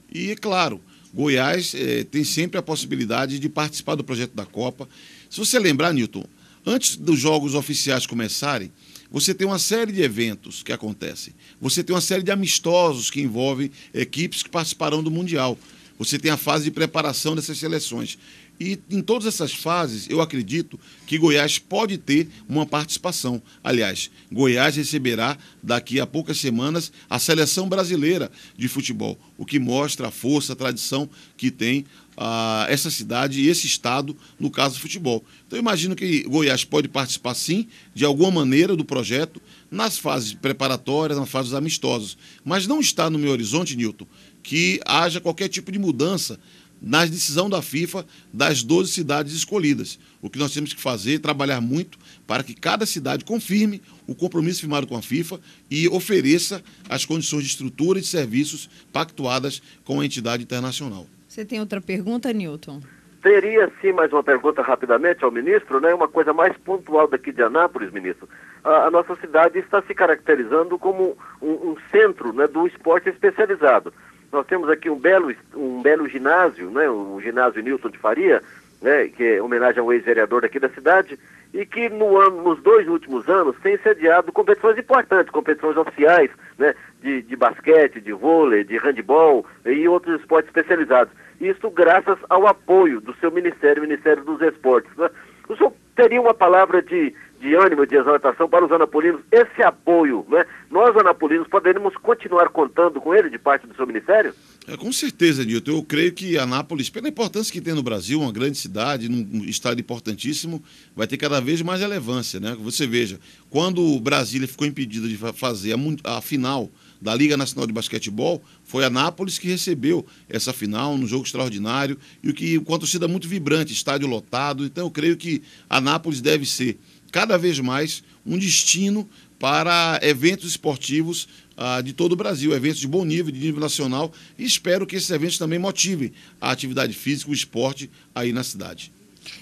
Speaker 2: E, é claro, Goiás é, tem sempre a possibilidade de participar do projeto da Copa. Se você lembrar, Newton, antes dos jogos oficiais começarem, você tem uma série de eventos que acontecem. Você tem uma série de amistosos que envolvem equipes que participarão do Mundial. Você tem a fase de preparação dessas seleções. E em todas essas fases, eu acredito que Goiás pode ter uma participação. Aliás, Goiás receberá daqui a poucas semanas a seleção brasileira de futebol, o que mostra a força, a tradição que tem ah, essa cidade e esse estado no caso do futebol. Então, eu imagino que Goiás pode participar sim, de alguma maneira, do projeto nas fases preparatórias, nas fases amistosos. Mas não está no meu horizonte, Newton, que haja qualquer tipo de mudança na decisão da FIFA das 12 cidades escolhidas. O que nós temos que fazer é trabalhar muito para que cada cidade confirme o compromisso firmado com a FIFA e ofereça as condições de estrutura e de serviços pactuadas com a entidade internacional.
Speaker 1: Você tem outra pergunta, Newton?
Speaker 3: Teria sim mais uma pergunta rapidamente ao ministro, né? Uma coisa mais pontual daqui de Anápolis, ministro. A, a nossa cidade está se caracterizando como um, um centro né, do esporte especializado. Nós temos aqui um belo, um belo ginásio, né, o ginásio Nilson de Faria, né, que é homenagem ao ex-vereador daqui da cidade, e que no ano, nos dois últimos anos tem sediado competições importantes, competições oficiais, né, de, de basquete, de vôlei, de handball e outros esportes especializados. Isso graças ao apoio do seu ministério, o Ministério dos Esportes. Né? O senhor teria uma palavra de, de ânimo, de exaltação para os anapolinos, esse apoio, né? Nós, anapolinos, poderíamos continuar contando com ele de parte do seu ministério?
Speaker 2: É, com certeza, Nilton. Eu creio que Anápolis, pela importância que tem no Brasil, uma grande cidade, num estado importantíssimo, vai ter cada vez mais relevância, né? Você veja, quando o Brasília ficou impedida de fazer a, a final da Liga Nacional de Basquetebol, foi a Nápoles que recebeu essa final um jogo extraordinário e o que com a torcida muito vibrante, estádio lotado. Então eu creio que a Nápoles deve ser cada vez mais um destino para eventos esportivos ah, de todo o Brasil, eventos de bom nível, de nível nacional, e espero que esses eventos também motivem a atividade física, o esporte aí na cidade.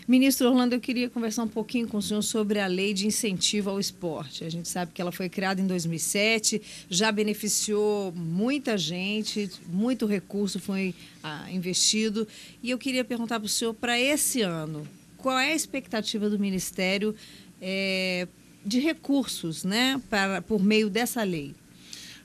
Speaker 1: Ministro Orlando, eu queria conversar um pouquinho com o senhor sobre a lei de incentivo ao esporte. A gente sabe que ela foi criada em 2007, já beneficiou muita gente, muito recurso foi ah, investido. E eu queria perguntar para o senhor, para esse ano, qual é a expectativa do Ministério é, de recursos né, para, por meio dessa lei?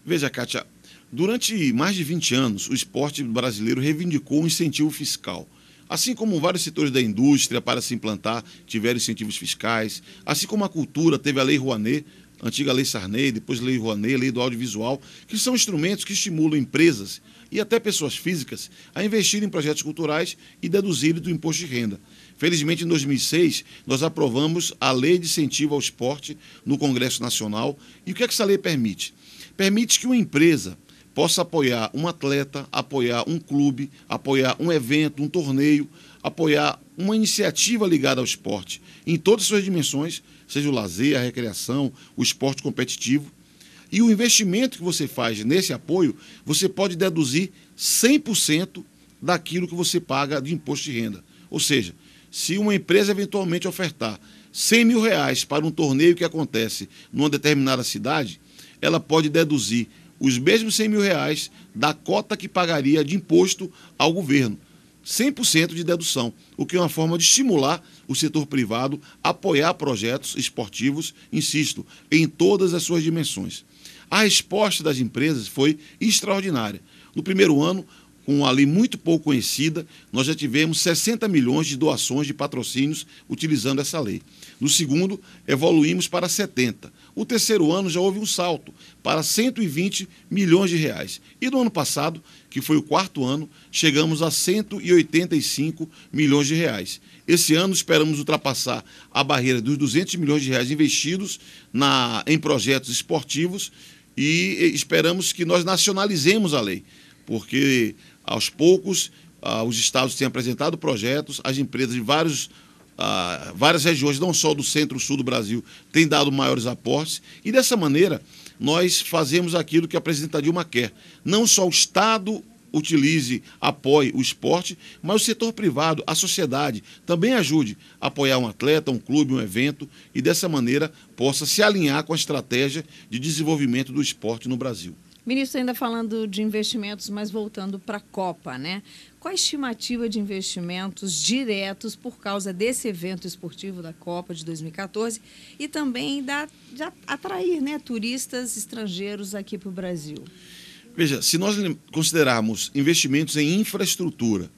Speaker 2: Veja, Kátia, durante mais de 20 anos, o esporte brasileiro reivindicou um incentivo fiscal – Assim como vários setores da indústria para se implantar tiveram incentivos fiscais, assim como a cultura teve a Lei Rouanet, antiga Lei Sarney, depois Lei Rouanet, Lei do Audiovisual, que são instrumentos que estimulam empresas e até pessoas físicas a investirem em projetos culturais e deduzirem do imposto de renda. Felizmente, em 2006, nós aprovamos a Lei de Incentivo ao Esporte no Congresso Nacional. E o que, é que essa lei permite? Permite que uma empresa possa apoiar um atleta, apoiar um clube, apoiar um evento, um torneio, apoiar uma iniciativa ligada ao esporte, em todas as suas dimensões, seja o lazer, a recreação, o esporte competitivo. E o investimento que você faz nesse apoio, você pode deduzir 100% daquilo que você paga de imposto de renda. Ou seja, se uma empresa eventualmente ofertar 100 mil reais para um torneio que acontece numa determinada cidade, ela pode deduzir os mesmos 100 mil reais da cota que pagaria de imposto ao governo. 100% de dedução, o que é uma forma de estimular o setor privado a apoiar projetos esportivos, insisto, em todas as suas dimensões. A resposta das empresas foi extraordinária. No primeiro ano, com uma lei muito pouco conhecida, nós já tivemos 60 milhões de doações de patrocínios utilizando essa lei. No segundo, evoluímos para 70. O terceiro ano já houve um salto para 120 milhões de reais. E no ano passado, que foi o quarto ano, chegamos a 185 milhões de reais. Esse ano esperamos ultrapassar a barreira dos 200 milhões de reais investidos na, em projetos esportivos e eh, esperamos que nós nacionalizemos a lei, porque aos poucos ah, os estados têm apresentado projetos, as empresas de vários ah, várias regiões, não só do centro-sul do Brasil, têm dado maiores aportes. E dessa maneira, nós fazemos aquilo que a presidenta Dilma quer. Não só o Estado utilize, apoie o esporte, mas o setor privado, a sociedade, também ajude a apoiar um atleta, um clube, um evento e dessa maneira possa se alinhar com a estratégia de desenvolvimento do esporte no Brasil.
Speaker 1: Ministro, ainda falando de investimentos, mas voltando para a Copa, né? Qual a estimativa de investimentos diretos por causa desse evento esportivo da Copa de 2014 e também da, de atrair né, turistas estrangeiros aqui para o Brasil?
Speaker 2: Veja, se nós considerarmos investimentos em infraestrutura,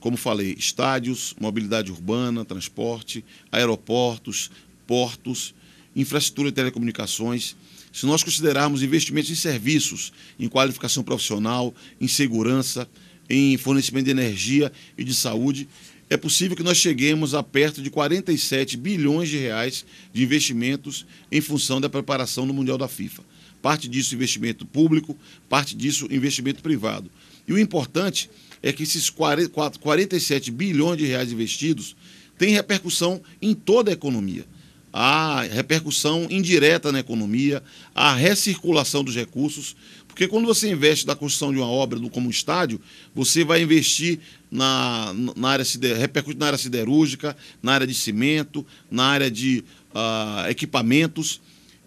Speaker 2: como falei, estádios, mobilidade urbana, transporte, aeroportos, portos, infraestrutura de telecomunicações, se nós considerarmos investimentos em serviços, em qualificação profissional, em segurança, em fornecimento de energia e de saúde, é possível que nós cheguemos a perto de 47 bilhões de reais de investimentos em função da preparação do Mundial da FIFA. Parte disso investimento público, parte disso investimento privado. E o importante é que esses 47 bilhões de reais investidos têm repercussão em toda a economia a repercussão indireta na economia, a recirculação dos recursos. Porque quando você investe na construção de uma obra como um estádio, você vai investir na, na área sider, repercute na área siderúrgica, na área de cimento, na área de uh, equipamentos,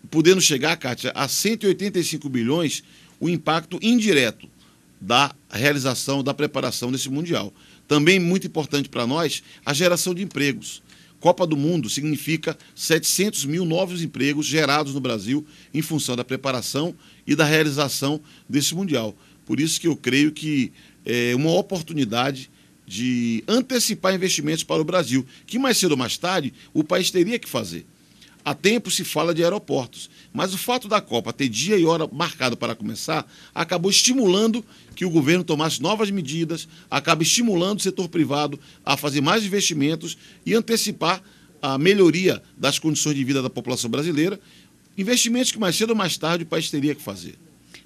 Speaker 2: podendo chegar, Kátia, a 185 bilhões o impacto indireto da realização, da preparação desse Mundial. Também muito importante para nós, a geração de empregos. Copa do Mundo significa 700 mil novos empregos gerados no Brasil em função da preparação e da realização desse Mundial. Por isso que eu creio que é, é uma oportunidade de antecipar investimentos para o Brasil, que mais cedo ou mais tarde o país teria que fazer. Há tempo se fala de aeroportos. Mas o fato da Copa ter dia e hora marcado para começar acabou estimulando que o governo tomasse novas medidas, acaba estimulando o setor privado a fazer mais investimentos e antecipar a melhoria das condições de vida da população brasileira. Investimentos que mais cedo ou mais tarde o país teria que fazer.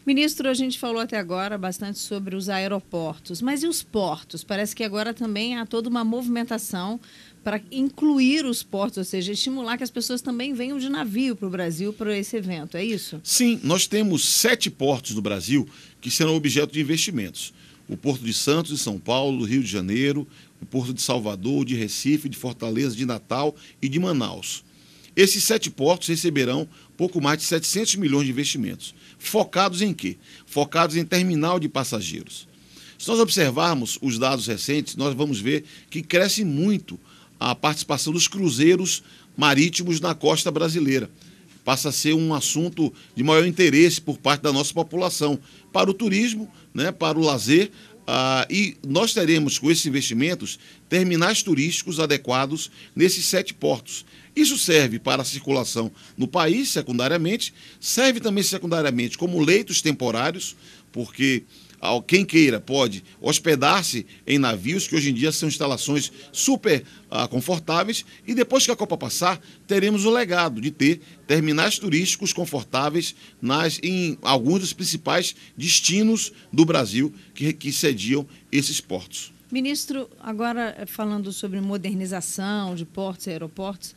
Speaker 1: Ministro, a gente falou até agora bastante sobre os aeroportos, mas e os portos? Parece que agora também há toda uma movimentação para incluir os portos, ou seja, estimular que as pessoas também venham de navio para o Brasil para esse evento, é isso?
Speaker 2: Sim, nós temos sete portos do Brasil que serão objeto de investimentos. O Porto de Santos, de São Paulo, Rio de Janeiro, o Porto de Salvador, de Recife, de Fortaleza, de Natal e de Manaus. Esses sete portos receberão pouco mais de 700 milhões de investimentos. Focados em quê? Focados em terminal de passageiros. Se nós observarmos os dados recentes, nós vamos ver que cresce muito a participação dos cruzeiros marítimos na costa brasileira. Passa a ser um assunto de maior interesse por parte da nossa população, para o turismo, né, para o lazer, ah, e nós teremos, com esses investimentos, terminais turísticos adequados nesses sete portos. Isso serve para a circulação no país, secundariamente, serve também secundariamente como leitos temporários, porque quem queira pode hospedar-se em navios que hoje em dia são instalações super ah, confortáveis e depois que a Copa passar teremos o legado de ter terminais turísticos confortáveis nas em alguns dos principais destinos do Brasil que, que sediam esses portos.
Speaker 1: Ministro, agora eh, falando sobre modernização de portos e aeroportos,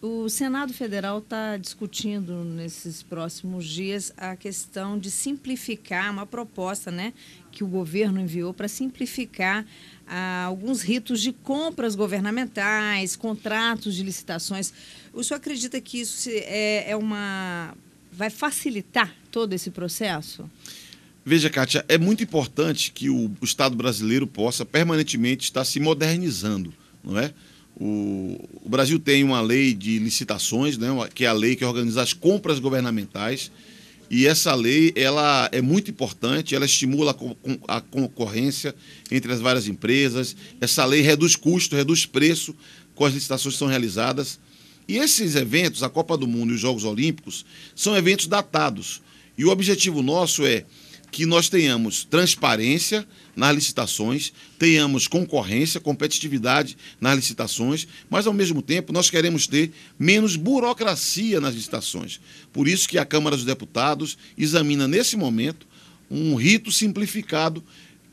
Speaker 1: o Senado Federal está discutindo nesses próximos dias a questão de simplificar uma proposta né, que o governo enviou para simplificar ah, alguns ritos de compras governamentais, contratos de licitações. O senhor acredita que isso é, é uma. vai facilitar todo esse processo?
Speaker 2: Veja, Kátia, é muito importante que o Estado brasileiro possa permanentemente estar se modernizando, não é? O, o Brasil tem uma lei de licitações, né, que é a lei que organiza as compras governamentais. E essa lei ela é muito importante, ela estimula a concorrência entre as várias empresas. Essa lei reduz custo, reduz preço com as licitações que são realizadas. E esses eventos, a Copa do Mundo e os Jogos Olímpicos, são eventos datados. E o objetivo nosso é que nós tenhamos transparência nas licitações, tenhamos concorrência, competitividade nas licitações, mas ao mesmo tempo nós queremos ter menos burocracia nas licitações. Por isso que a Câmara dos Deputados examina nesse momento um rito simplificado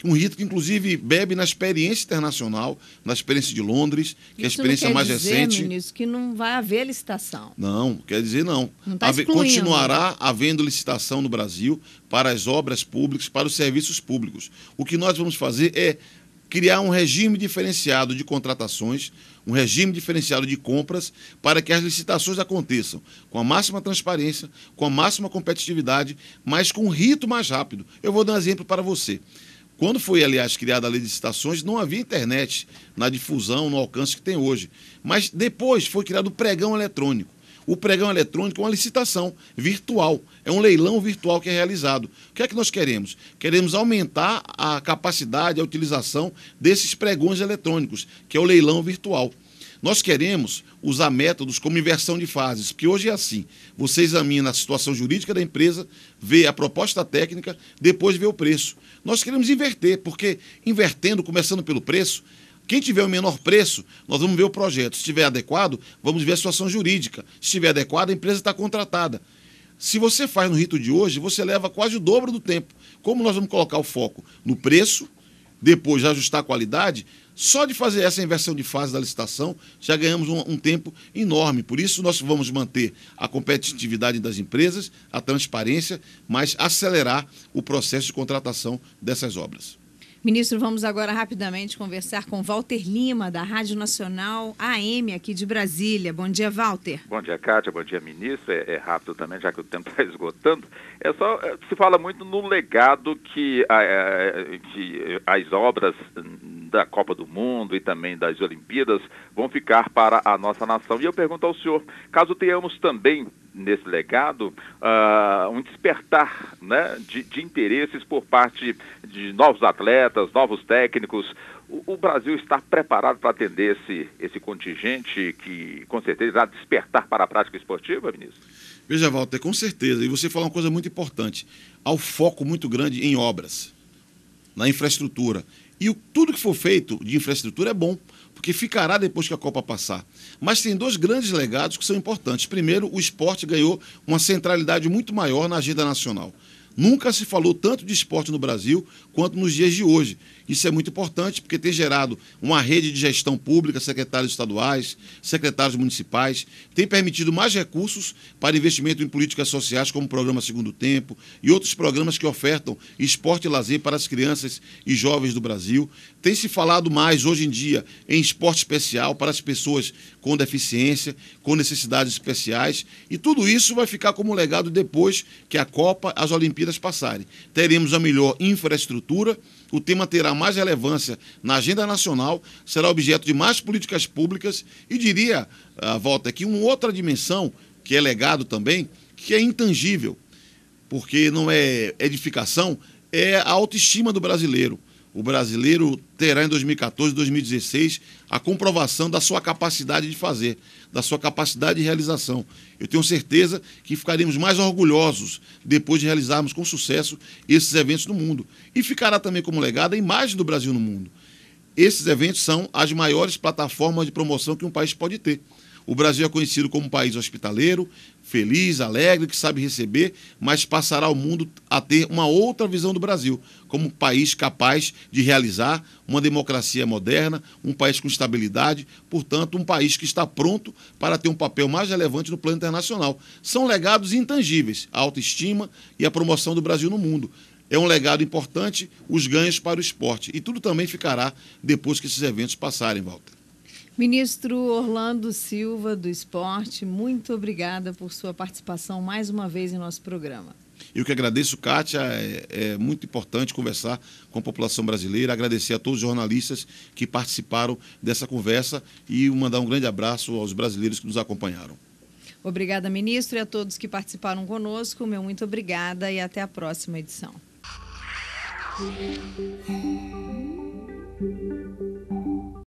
Speaker 2: um rito que, inclusive, bebe na experiência internacional, na experiência de Londres, que é a experiência mais dizer, recente.
Speaker 1: Ministro, que não vai haver licitação.
Speaker 2: Não, quer dizer não. não tá Have, continuará havendo licitação no Brasil para as obras públicas, para os serviços públicos. O que nós vamos fazer é criar um regime diferenciado de contratações, um regime diferenciado de compras, para que as licitações aconteçam com a máxima transparência, com a máxima competitividade, mas com um rito mais rápido. Eu vou dar um exemplo para você. Quando foi, aliás, criada a lei de licitações, não havia internet na difusão, no alcance que tem hoje. Mas depois foi criado o pregão eletrônico. O pregão eletrônico é uma licitação virtual, é um leilão virtual que é realizado. O que é que nós queremos? Queremos aumentar a capacidade, a utilização desses pregões eletrônicos, que é o leilão virtual. Nós queremos usar métodos como inversão de fases, porque hoje é assim: você examina a situação jurídica da empresa, vê a proposta técnica, depois vê o preço. Nós queremos inverter, porque invertendo, começando pelo preço, quem tiver o menor preço, nós vamos ver o projeto. Se estiver adequado, vamos ver a situação jurídica. Se estiver adequado, a empresa está contratada. Se você faz no rito de hoje, você leva quase o dobro do tempo. Como nós vamos colocar o foco no preço, depois ajustar a qualidade, só de fazer essa inversão de fase da licitação, já ganhamos um, um, tempo enorme. Por isso, nós vamos manter a competitividade das empresas, a transparência, mas acelerar o processo de contratação dessas obras.
Speaker 1: Ministro, vamos agora rapidamente conversar com Walter Lima, da Rádio Nacional AM, aqui de Brasília. Bom dia,
Speaker 4: Walter. Bom dia, Kátia. Bom dia, ministro. É, é rápido também, já que o tempo está esgotando. É só, é, se fala muito no legado que, a, é, que as obras da Copa do Mundo e também das Olimpíadas vão ficar para a nossa nação. E eu pergunto ao senhor, caso tenhamos também nesse legado uh, um despertar né, de, de, interesses por parte de novos atletas, novos técnicos. O, o Brasil está preparado para atender esse, esse contingente que, com certeza, irá despertar para a prática esportiva, ministro?
Speaker 2: Veja, Walter, com certeza. E você falou uma coisa muito importante. Há um foco muito grande em obras, na infraestrutura. E o, tudo que for feito de infraestrutura é bom que ficará depois que a Copa passar. Mas tem dois grandes legados que são importantes. Primeiro, o esporte ganhou uma centralidade muito maior na agenda nacional. Nunca se falou tanto de esporte no Brasil quanto nos dias de hoje. Isso é muito importante porque tem gerado uma rede de gestão pública, secretários estaduais, secretários municipais, tem permitido mais recursos para investimento em políticas sociais, como o programa Segundo Tempo e outros programas que ofertam esporte e lazer para as crianças e jovens do Brasil. Tem se falado mais hoje em dia em esporte especial para as pessoas com deficiência, com necessidades especiais, e tudo isso vai ficar como legado depois que a Copa, as Olimpíadas passarem. Teremos a melhor infraestrutura, o tema terá mais relevância na agenda nacional, será objeto de mais políticas públicas e diria, a ah, volta aqui, uma outra dimensão que é legado também, que é intangível, porque não é edificação, é a autoestima do brasileiro. O brasileiro terá em 2014 2016 a comprovação da sua capacidade de fazer da sua capacidade de realização. Eu tenho certeza que ficaremos mais orgulhosos depois de realizarmos com sucesso esses eventos no mundo. E ficará também como legado a imagem do Brasil no mundo. Esses eventos são as maiores plataformas de promoção que um país pode ter. O Brasil é conhecido como um país hospitaleiro, feliz, alegre, que sabe receber, mas passará o mundo a ter uma outra visão do Brasil, como um país capaz de realizar uma democracia moderna, um país com estabilidade, portanto, um país que está pronto para ter um papel mais relevante no plano internacional. São legados intangíveis, a autoestima e a promoção do Brasil no mundo. É um legado importante os ganhos para o esporte. E tudo também ficará depois que esses eventos passarem, Walter.
Speaker 1: Ministro Orlando Silva do Esporte, muito obrigada por sua participação mais uma vez em nosso programa.
Speaker 2: Eu que agradeço, Kátia. É, é, muito importante conversar com a população brasileira. Agradecer a todos os jornalistas que participaram dessa conversa e mandar um grande abraço aos brasileiros que nos acompanharam.
Speaker 1: Obrigada, ministro, e a todos que participaram conosco. Meu muito obrigada e até a próxima edição.